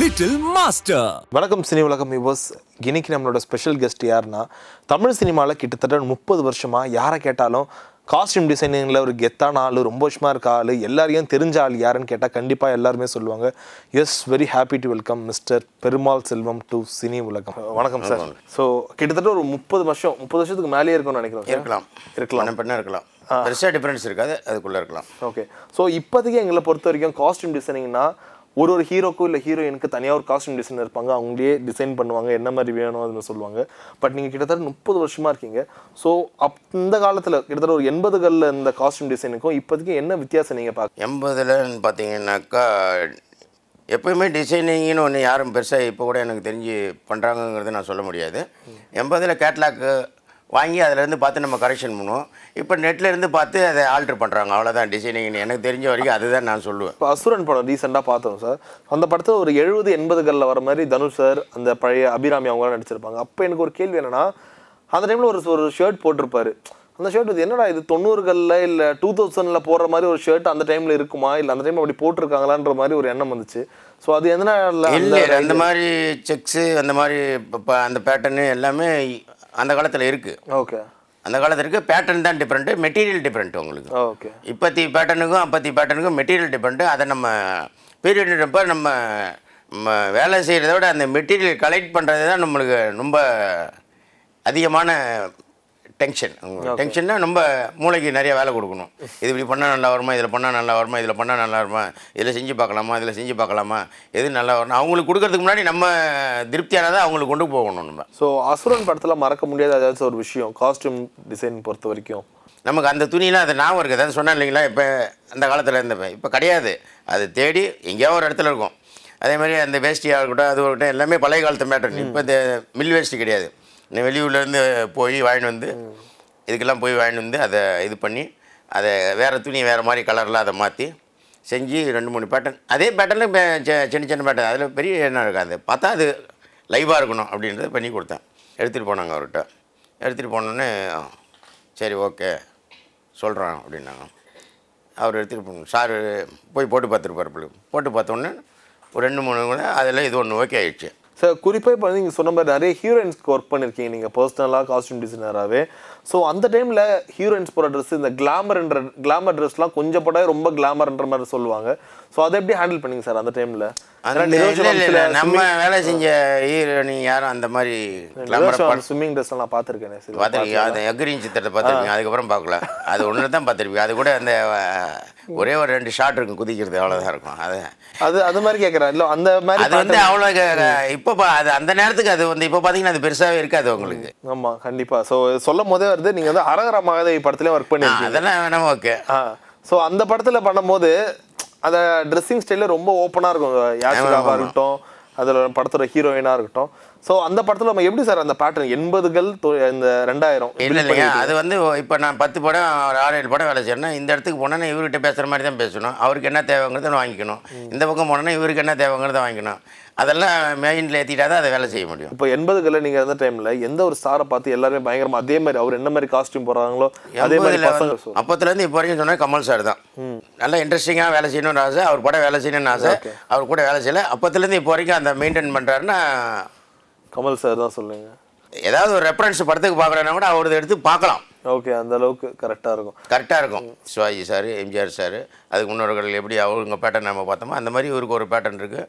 little master வணக்கம் Cini Ulagam viewers இன்னைக்கு நம்மளோட ஸ்பெஷல் கெஸ்ட் யாருன்னா தமிழ் சினிமாவில் கிட்டத்தட்ட முப்பது வருஷமாக யாரை கேட்டாலும் காஸ்டியூம் டிசைனிங்கில் ஒரு கெத்தான ஆள் ரொம்ப வருஷமாக இருக்க ஆள் எல்லாரையும் தெரிஞ்ச ஆள் யாருன்னு கேட்டால் கண்டிப்பாக எல்லாருமே சொல்லுவாங்க yes very happy to welcome mister Perumal Selvam to Cini Ulagam வணக்கம் சார் ஸோ கிட்டத்தட்ட ஒரு முப்பது வருஷம் முப்பது வருஷத்துக்கு மேலேயே இருக்கும்னு நினைக்கிறோம் இருக்கலாம் இருக்கலாம் இருக்கலாம் பெருசாக டிஃப்ரென்ஸ் இருக்காது அதுக்குள்ளே இருக்கலாம் ஓகே ஸோ இப்போதைக்கு எங்களை பொறுத்த வரைக்கும் காஸ்டியூம் டிசைனிங்னா ஒரு ஒரு ஹீரோக்கும் இல்லை ஹீரோயினுக்கு தனியாக ஒரு காஸ்டியூம் டிசைனர் இருப்பாங்க அவங்களே டிசைன் பண்ணுவாங்க என்ன மாதிரி வேணும் அதுன்னு சொல்லுவாங்க பட் நீங்கள் கிட்டத்தட்ட முப்பது வருஷமாக இருக்கீங்க ஸோ அப் இந்த காலத்தில் கிட்டத்தட்ட ஒரு எண்பதுகளில் இந்த காஸ்டியூம் டிசைனுக்கும் இப்போதைக்கு என்ன வித்தியாசம் நீங்கள் பார்க்க எண்பதுலன்னு பார்த்தீங்கன்னாக்கா எப்போயுமே டிசைனிங்னு ஒன்று யாரும் பெருசாக இப்போ கூட எனக்கு தெரிஞ்சு பண்ணுறாங்கங்கிறது நான் சொல்ல முடியாது எண்பதில் கேட்லாக்கு வாங்கி அதிலேருந்து பார்த்து நம்ம கரெக்ஷன் பண்ணுவோம் இப்போ நெட்லேருந்து பார்த்து அதை ஆல்ட்ரு பண்ணுறாங்க அவ்வளோதான் டிசைனிங் எனக்கு தெரிஞ்ச வரைக்கும் அதுதான் நான் சொல்லுவேன் இப்போ அசுரன் படம் ரீசெண்டாக பார்த்தோம் சார் அந்த படத்தில் ஒரு எழுபது எண்பதுகளில் வர மாதிரி தனுஷ் சார் அந்த பழைய அபிராமி அவங்களாம் நடிச்சிருப்பாங்க அப்போ எனக்கு ஒரு கேள்வி என்னென்னா அந்த டைமில் ஒரு ஒரு ஷர்ட் போட்டிருப்பாரு அந்த ஷர்ட் இது என்னடா இது தொண்ணூறுகளில் இல்லை டூ தௌசண்டில் போடுற மாதிரி ஒரு ஷர்ட் அந்த டைமில் இருக்குமா இல்லை அந்த டைம் அப்படி போட்டிருக்காங்களான்ற மாதிரி ஒரு எண்ணம் வந்துச்சு ஸோ அது எதனால் இல்லை அந்த மாதிரி செக்ஸு அந்த மாதிரி அந்த பேட்டர்னு எல்லாமே அந்த காலத்தில் இருக்குது ஓகே அந்த காலத்தில் இருக்குது பேட்டர்ன் தான் டிஃப்ரெண்ட்டு மெட்டீரியல் டிஃப்ரெண்ட் உங்களுக்கு ஓகே oh, இப்பத்தி பேட்டர்னுக்கும் அப்பத்தி பேட்டர்னுக்கும் மெட்டீரியல் டிஃப்ரெண்ட்டு அதை நம்ம பீரியட்ன்றப்ப நம்ம வேலை செய்கிறத விட அந்த மெட்டீரியல் கலெக்ட் பண்ணுறது தான் நம்மளுக்கு ரொம்ப அதிகமான டென்ஷன் டென்ஷன்னா நம்ம மூளைக்கு நிறைய வேலை கொடுக்கணும் இது இப்படி பண்ணால் நல்லா வருமா இதில் பண்ணால் நல்லா வருமா இதில் பண்ணால் நல்லா வருமா இதில் செஞ்சு பார்க்கலாமா இதில் செஞ்சு பார்க்கலாமா எது நல்லா வரணும் அவங்களுக்கு கொடுக்கறதுக்கு முன்னாடி நம்ம திருப்தியானதை அவங்களுக்கு கொண்டு போகணும் நம்ம ஸோ அசுரன் படத்தில் மறக்க முடியாத ஏதாச்சும் ஒரு விஷயம் காஸ்டியூம் டிசைன் பொறுத்த வரைக்கும் நமக்கு அந்த துணியெலாம் அது ஞாபகம் இருக்குது அதான் சொன்னேன் இல்லைங்களா இப்போ அந்த காலத்தில் இருந்தப்ப இப்போ கிடையாது அது தேடி எங்கேயோ ஒரு இடத்துல இருக்கும் அதே மாதிரி அந்த வேஷ்டியாக இருக்கட்டும் அது இருக்கட்டும் எல்லாமே பழைய காலத்து மேட்டர் இப்போ இந்த மில் வேஷ்டி கிடையாது வெளியூர்லேருந்து போய் வாங்கிட்டு வந்து இதுக்கெல்லாம் போய் வாங்கிட்டு வந்து அதை இது பண்ணி அதை வேறு துணி வேறு மாதிரி கலரில் அதை மாற்றி செஞ்சு ரெண்டு மூணு பேட்டர்ன் அதே பேட்டர்னில் சின்ன சின்ன பேட்டன் அதில் பெரிய என்ன இருக்காது பார்த்தா அது லைவாக இருக்கணும் அப்படின்றத பண்ணி கொடுத்தேன் எடுத்துகிட்டு போனாங்க அவர்கிட்ட எடுத்துகிட்டு போனோன்னே சரி ஓகே சொல்கிறோம் அப்படின்னாங்க அவர் எடுத்துகிட்டு போகணும் சார் போய் போட்டு பார்த்துருப்பார் போட்டு பார்த்தோன்னே ஒரு ரெண்டு மூணு கூட அதில் இது ஒன்று ஓகே ஆயிடுச்சு சார் குறிப்பாக இப்போ நீங்கள் சொன்ன மாதிரி நிறைய ஹீரோயின்ஸ்க்கு ஒர்க் பண்ணியிருக்கீங்க நீங்கள் பர்சனலாக காஸ்டியூம் டிசைனராகவே ஸோ அந்த டைமில் ஹீரோயின்ஸ் போகிற ட்ரெஸ் இந்த கிளாமர்ன்ற கிளாமர் ட்ரெஸ்லாம் கொஞ்சம் படம் ரொம்ப கிளாமர்ன்ற மாதிரி சொல்லுவாங்க ஸோ அதை எப்படி ஹேண்டில் பண்ணீங்க சார் அந்த டைமில் நம்ம வேலை செஞ்ச நீ யாரும் அந்த மாதிரி ஸ்விம்மிங் ட்ரெஸ்லாம் பார்த்துருக்கேன் பார்த்துருக்கீங்க அது எக்ரீன் சித்திரத்தை பார்த்துருக்கீங்க அதுக்கப்புறம் பார்க்கல அது ஒன்று தான் பார்த்துருப்பீங்க அது கூட அந்த ஒரே ஒரு ரெண்டு ஷாட் இருக்கும் குதிக்கிறது அவ்வளோதான் இருக்கும் அது அது அது மாதிரி கேட்குறேன் இல்லை அந்த மாதிரி அது வந்து அவ்வளோ இப்போ அது அந்த நேரத்துக்கு அது வந்து இப்போ பார்த்தீங்கன்னா அது பெருசாகவே இருக்காது உங்களுக்கு ஆமாம் கண்டிப்பாக ஸோ சொல்லும் போதே வருது நீங்கள் வந்து அரகரமாக மகாதேவி படத்துலேயே ஒர்க் பண்ணி அதெல்லாம் வேணாம் ஓகே ஸோ அந்த படத்தில் பண்ணும்போது அந்த ட்ரெஸ்ஸிங் ஸ்டைலில் ரொம்ப ஓப்பனாக இருக்கும் யாசிகாவாக இருக்கட்டும் அதில் படத்தோட ஹீரோயினாக இருக்கட்டும் ஸோ அந்த படத்தில் நம்ம எப்படி சார் அந்த பேட்டர்ன் எண்பதுகள் இந்த ரெண்டாயிரம் இல்லை இல்லையா அது வந்து இப்போ நான் பத்து படம் ஆறு ஏழு படம் வேலை செய்யணும் இந்த இடத்துக்கு போனால் இவர்கிட்ட பேசுகிற மாதிரி தான் பேசணும் அவருக்கு என்ன தேவைங்கிறத வாங்கிக்கணும் இந்த பக்கம் போனால் இவருக்கு என்ன தேவைங்கிறத வாங்கிக்கணும் அதெல்லாம் மெயினில் ஏற்றிட்டா தான் அதை வேலை செய்ய முடியும் இப்போ எண்பதுகளில் நீங்கள் இருந்த டைமில் எந்த ஒரு ஸ்டாரை பார்த்து எல்லாருமே பயங்கரமாக அதே மாதிரி அவர் என்ன மாதிரி காஸ்ட்யூம் போடுறாங்களோ அதே மாதிரி அப்போத்துலேருந்து இப்போ வரைக்கும் சொன்னால் கமல் சார் தான் நல்லா இன்ட்ரெஸ்டிங்காக வேலை செய்யணும்னு ஆசை அவர் கூட வேலை செய்யணும்னு ஆசை அவர் கூட வேலை செய்யலை அப்போத்துலேருந்து இப்போ வரைக்கும் அந்த மெயின்டைன் பண்ணுறாருன்னா கமல் சார் தான் சொல்லுங்கள் ஏதாவது ஒரு ரெஃபரன்ஸ் படத்துக்கு பார்க்குறேன்னா கூட அவரது எடுத்து பார்க்கலாம் ஓகே அந்த அளவுக்கு கரெக்டாக இருக்கும் கரெக்டாக இருக்கும் சிவாஜி சார் எம்ஜிஆர் சார் அதுக்கு முன்னோர்கள் எப்படி அவங்க பேட்டர்ன் நம்ம பார்த்தோமோ அந்த மாதிரி இவருக்கு ஒரு பேட்டர்ன் இருக்குது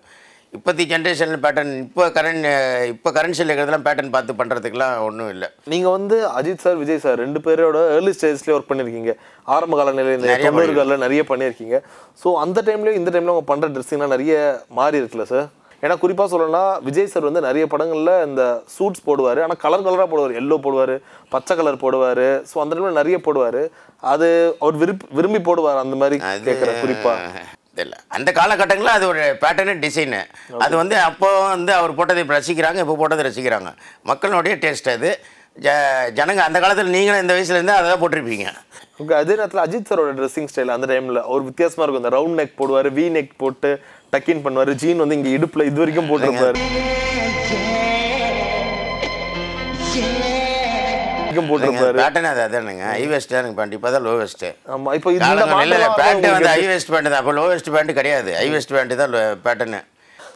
இப்போத்தி ஜென்ரேஷனில் பேட்டர்ன் இப்போ கரண்ட் இப்போ கரன்சியில் இருக்கிறதுலாம் பேட்டர்ன் பார்த்து பண்ணுறதுக்குலாம் ஒன்றும் இல்லை நீங்கள் வந்து அஜித் சார் விஜய் சார் ரெண்டு பேரோட ஏர்லி ஸ்டேஜ்லேயே ஒர்க் பண்ணியிருக்கீங்க ஆரம்ப கால நிலையில் தமிழர்களில் நிறைய பண்ணியிருக்கீங்க ஸோ அந்த டைம்லேயும் இந்த டைம்லேயும் அவங்க பண்ணுற ட்ரெஸ்ஸிங்லாம் நிறைய மாறி இருக்குல்ல சார் ஏன்னா குறிப்பாக சொல்லணும்னா விஜய் சார் வந்து நிறைய படங்களில் இந்த சூட்ஸ் போடுவார் ஆனால் கலர் கலராக போடுவார் எல்லோ போடுவார் பச்சை கலர் போடுவார் ஸோ அந்த டைமில் நிறைய போடுவார் அது அவர் விரும்பி விரும்பி போடுவார் அந்த மாதிரி கேட்குற குறிப்பாக தெரியல அந்த காலகட்டங்களில் அது ஒரு பேட்டர்னு டிசைனு அது வந்து அப்போ வந்து அவர் போட்டதை இப்போ ரசிக்கிறாங்க இப்போ போட்டதை ரசிக்கிறாங்க மக்களுடைய டேஸ்ட் அது ஜ ஜனங்க அந்த காலத்தில் நீங்களும் இந்த வயசுலேருந்து அதை தான் போட்டிருப்பீங்க உங்கள் அதே நேரத்தில் அஜித் சரோட ட்ரெஸ்ஸிங் ஸ்டைல் அந்த டைமில் ஒரு வித்தியாசமாக இருக்கும் அந்த ரவுண்ட் நெக் போடுவார் வி நெக் போட்டு டக்கின் பண்ணுவார் ஜீன் வந்து இங்கே இடுப்பில் இது வரைக்கும் போட்டிருப்பார் போட்டிருப்பாரு பேட்டர்ன் அது அதானுங்க ஹை வெஸ்ட் எனக்கு பேண்ட் இப்போ தான் லோ வெஸ்ட் ஆமாம் இப்போ இந்த இல்லை வந்து ஹை வெஸ்ட் பேண்ட் தான் அப்போ லோ வெஸ்ட் பேண்ட் கிடையாது ஹை வெஸ்ட் பேண்ட் தான் பேட்டனு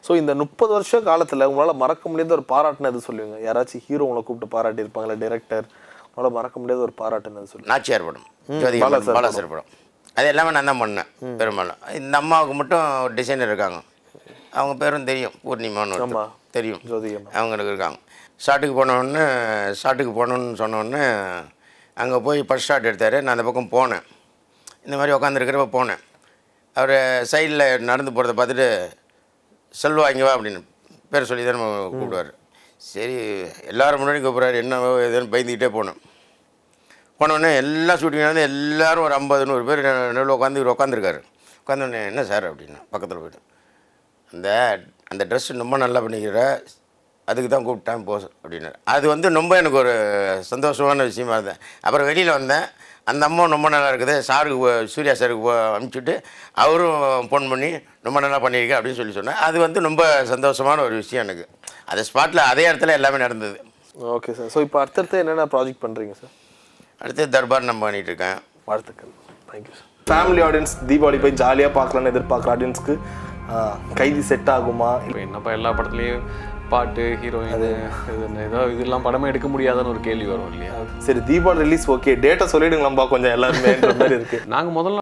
ஸோ இந்த முப்பது வருஷ காலத்தில் உங்களால் மறக்க முடியாத ஒரு பாராட்டுனது சொல்லுவீங்க யாராச்சும் ஹீரோ உங்களை கூப்பிட்டு பாராட்டி இருப்பாங்களா டேரக்டர் உங்களால் மறக்க முடியாத ஒரு பாராட்டுனது சொல்லி நாச்சியார் படம் பாலாசர் படம் அது எல்லாமே நான் தான் பண்ணேன் பெரும்பாலும் இந்த அம்மாவுக்கு மட்டும் ஒரு டிசைனர் இருக்காங்க அவங்க பேரும் தெரியும் பூர்ணிமான்னு தெரியும் அவங்களுக்கு இருக்காங்க ஷாட்டுக்கு போனோடனே ஷாட்டுக்கு போனோன்னு சொன்னோடனே அங்கே போய் ஃபஸ்ட் ஷாட் எடுத்தார் நான் அந்த பக்கம் போனேன் இந்த மாதிரி உட்காந்துருக்கிறப்ப போனேன் அவர் சைடில் நடந்து போகிறத பார்த்துட்டு செல்வா இங்கே வா அப்படின்னு பேர் சொல்லி தான் நம்ம கூப்பிடுவார் சரி எல்லோரும் முன்னாடி கூப்பிட்றாரு என்ன எதுவும் பயந்துக்கிட்டே போனோம் போனோடனே எல்லா ஷூட்டிங் வந்து எல்லோரும் ஒரு ஐம்பது நூறு பேர் நடுவில் உட்காந்து இவர் உட்காந்துருக்காரு உட்காந்தோடனே என்ன சார் அப்படின்னு பக்கத்தில் போய்ட்டு அந்த அந்த ட்ரெஸ் ரொம்ப நல்லா பண்ணிக்கிற அதுக்கு தான் கூப்பிட்டான் போ அப்படின்னாரு அது வந்து ரொம்ப எனக்கு ஒரு சந்தோஷமான விஷயமா இருந்தேன் அப்புறம் வெளியில் வந்தேன் அந்த அம்மா ரொம்ப நல்லா இருக்குது சாருக்கு சூர்யா சாருக்கு அனுப்பிச்சுட்டு அவரும் ஃபோன் பண்ணி ரொம்ப நல்லா பண்ணியிருக்கேன் அப்படின்னு சொல்லி சொன்னேன் அது வந்து ரொம்ப சந்தோஷமான ஒரு விஷயம் எனக்கு அந்த ஸ்பாட்டில் அதே இடத்துல எல்லாமே நடந்தது ஓகே சார் ஸோ இப்போ அடுத்தடுத்து என்னென்ன ப்ராஜெக்ட் பண்ணுறீங்க சார் அடுத்து தர்பார் நம்ம பண்ணிகிட்டு இருக்கேன் வாழ்த்துக்கள் thank you sir family audience Deepavali போய் ஜாலியாக பார்க்கலான்னு எதிர்பார்க்குற ஆடியன்ஸ்க்கு கைதி செட் ஆகுமா இப்போ என்னப்பா எல்லா படத்துலேயும் பாட்டு ஹீரோயின் ஏதோ இதெல்லாம் படமே எடுக்க முடியாதுன்னு ஒரு கேள்வி வரும் இல்லையா சரி தீபாவளி ரிலீஸ் ஓகே டேட்டா சொல்லிடுங்களா கொஞ்சம் எல்லாருமே இருக்கு நாங்கள் முதல்ல